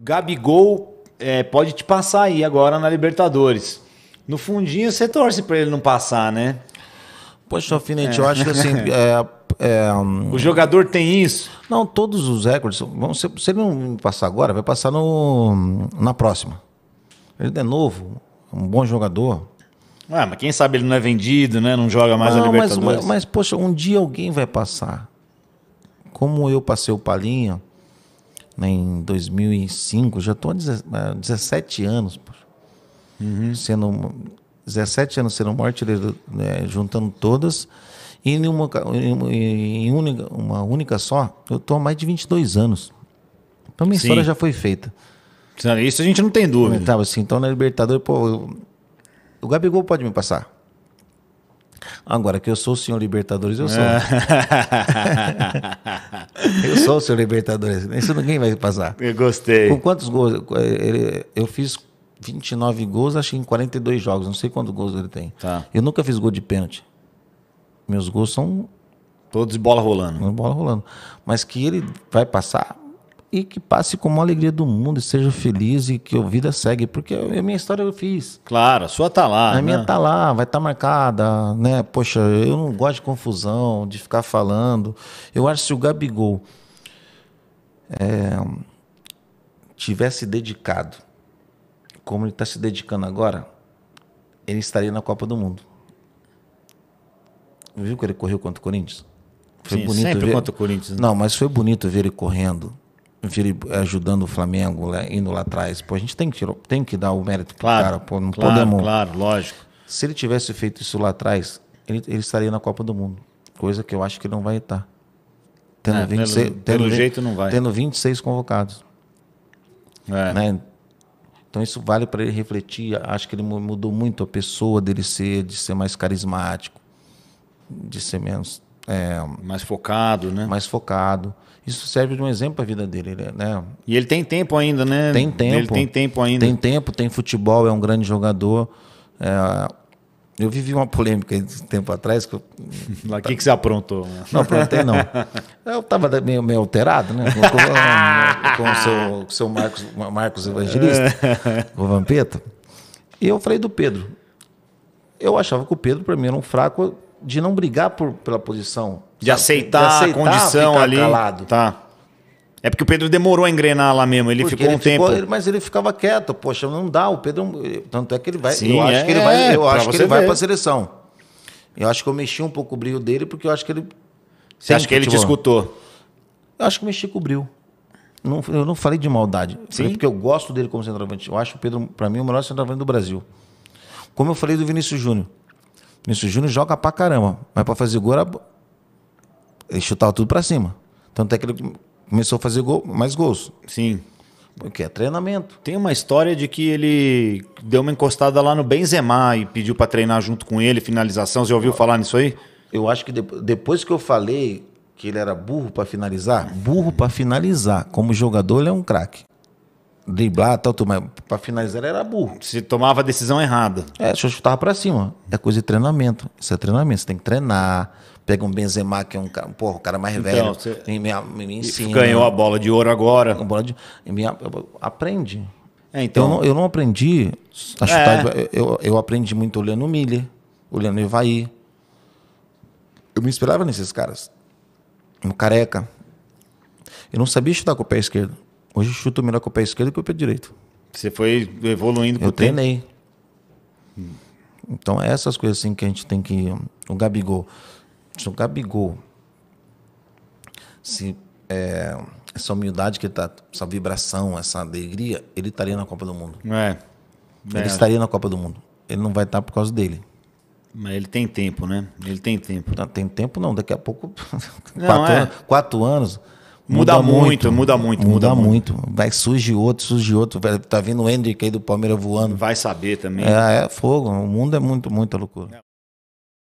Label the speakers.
Speaker 1: Gabigol é, pode te passar aí agora na Libertadores. No fundinho, você torce para ele não passar, né? Poxa, Alfinete, é. eu acho que assim. É, é, o jogador tem isso? Não, todos os recordes. Vão ser, se ele não passar agora, vai passar no, na próxima. Ele é novo, um bom jogador. Ah, mas quem sabe ele não é vendido, né? Não joga mais não, a Libertadores. Mas, mas, mas, poxa, um dia alguém vai passar. Como eu passei o Palinho né, em 2005, já estou há 17 anos, uhum. sendo 17 anos sendo um né, juntando todas, e em, uma, em única, uma única só, eu estou há mais de 22 anos. Então minha Sim. história já foi feita. Isso a gente não tem dúvida. Então, assim, então na Libertadores, pô, o Gabigol pode me passar. Agora que eu sou o senhor Libertadores, eu sou. eu sou o senhor Libertadores. Isso ninguém vai passar. Eu gostei. Com quantos gols? Eu fiz 29 gols, acho que em 42 jogos. Não sei quantos gols ele tem. Tá. Eu nunca fiz gol de pênalti. Meus gols são. Todos bola rolando. Bola rolando. Mas que ele vai passar, e que passe com a alegria do mundo e seja feliz e que a vida segue, porque a minha história eu fiz. Claro, a sua tá lá. A né? minha tá lá, vai estar tá marcada, né? Poxa, eu não gosto de confusão, de ficar falando. Eu acho que se o Gabigol é, tivesse dedicado, como ele está se dedicando agora, ele estaria na Copa do Mundo. Viu que ele correu contra o Corinthians? Foi Sim, bonito sempre ver... contra o Corinthians. Né? Não, mas foi bonito ver ele correndo ajudando o Flamengo, indo lá atrás. Pô, a gente tem que, tirar, tem que dar o mérito pro claro, cara, pô, não claro, podemos. Claro, lógico. Se ele tivesse feito isso lá atrás, ele, ele estaria na Copa do Mundo. Coisa que eu acho que ele não vai estar. Tendo, é, 26, pelo, tendo, pelo jeito não vai. Tendo 26 convocados. É. Né? Então isso vale para ele refletir. Acho que ele mudou muito a pessoa dele ser, de ser mais carismático, de ser menos é, mais focado, né? Mais focado. Isso serve de um exemplo para a vida dele, é, né? E ele tem tempo ainda, né? Tem tempo. Ele tem tempo ainda. Tem tempo, tem futebol, é um grande jogador. É, eu vivi uma polêmica um tempo atrás. Que eu... o que, que você aprontou? Não, aprontei não. Eu estava meio, meio, alterado, né? Com, com o seu, seu, Marcos, Marcos Evangelista, é. o Vampeta. E eu falei do Pedro. Eu achava que o Pedro, para mim, era um fraco de não brigar por, pela posição. De aceitar, de aceitar a condição ali. Calado. Tá. É porque o Pedro demorou a engrenar lá mesmo, ele porque ficou ele um ficou, tempo. Ele, mas ele ficava quieto, poxa, não dá, o Pedro. Tanto é que ele vai. Sim, eu é, é acho que ele vai, eu acho que ele ver. vai pra seleção. Eu acho que eu mexi um pouco o brilho dele, porque eu acho que ele. Você acha que ele te escutou? Eu acho que mexi com o brilho. Não, eu não falei de maldade. Sim. Falei porque eu gosto dele como centroavante. Eu acho o Pedro, para mim, o melhor centroavante do Brasil. Como eu falei do Vinícius Júnior. Vinícius Júnior joga pra caramba, mas pra fazer gol era... ele chutava tudo pra cima. Tanto é que ele começou a fazer gol, mais gols. Sim. Porque é treinamento. Tem uma história de que ele deu uma encostada lá no Benzema e pediu para treinar junto com ele, finalização. Você ouviu falar nisso aí? Eu acho que depois que eu falei que ele era burro para finalizar, burro para finalizar, como jogador ele é um craque driblar tal, tudo, mas pra finalizar era burro. Se tomava a decisão errada. É, só chutava pra cima. É coisa de treinamento. Isso é treinamento. Você tem que treinar. Pega um Benzema, que é um cara, porra, o cara mais então, velho. Você... Me, me, me ensina. Ganhou a bola de ouro agora. Bola de, me, aprende. É, então... eu, não, eu não aprendi a é. chutar. É. Eu, eu aprendi muito olhando o Miller, olhando o Ivaí. Eu me inspirava nesses caras. No Careca. Eu não sabia chutar com o pé esquerdo. Hoje chuto melhor com o pé esquerdo que o pé direito. Você foi evoluindo com Eu tempo. treinei. Então, essas coisas assim que a gente tem que. O Gabigol. Se o Gabigol. Se. É, essa humildade que ele tá, essa vibração, essa alegria, ele estaria na Copa do Mundo. É. é. Ele é. estaria na Copa do Mundo. Ele não vai estar tá por causa dele. Mas ele tem tempo, né? Ele tem tempo. Não, tá, tem tempo não, daqui a pouco. Não, quatro, é. anos, quatro anos Muda, muda muito, muito, muda muito, muda, muda muito. muito. Vai surge outro, surge outro. Tá vindo o Hendrick aí do Palmeiras voando. Vai saber também. É, é fogo. O mundo é muito, muita loucura. É.